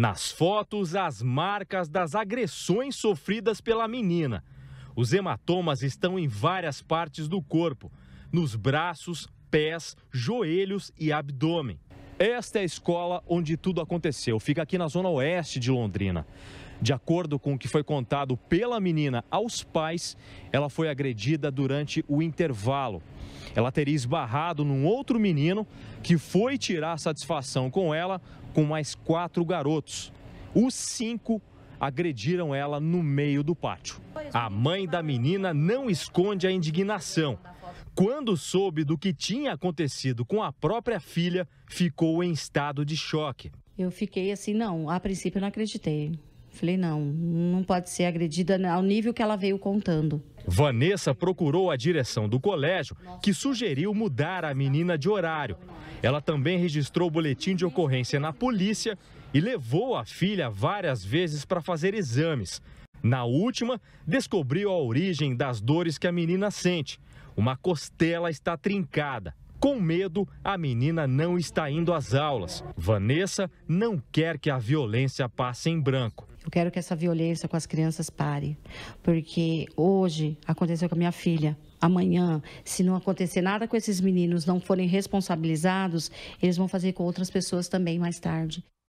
Nas fotos, as marcas das agressões sofridas pela menina. Os hematomas estão em várias partes do corpo, nos braços, pés, joelhos e abdômen. Esta é a escola onde tudo aconteceu. Fica aqui na zona oeste de Londrina. De acordo com o que foi contado pela menina aos pais, ela foi agredida durante o intervalo. Ela teria esbarrado num outro menino que foi tirar satisfação com ela com mais quatro garotos. Os cinco agrediram ela no meio do pátio. A mãe da menina não esconde a indignação. Quando soube do que tinha acontecido com a própria filha, ficou em estado de choque. Eu fiquei assim, não, a princípio eu não acreditei. Falei, não, não pode ser agredida ao nível que ela veio contando. Vanessa procurou a direção do colégio, que sugeriu mudar a menina de horário. Ela também registrou o boletim de ocorrência na polícia e levou a filha várias vezes para fazer exames. Na última, descobriu a origem das dores que a menina sente. Uma costela está trincada. Com medo, a menina não está indo às aulas. Vanessa não quer que a violência passe em branco. Eu quero que essa violência com as crianças pare, porque hoje aconteceu com a minha filha. Amanhã, se não acontecer nada com esses meninos, não forem responsabilizados, eles vão fazer com outras pessoas também mais tarde.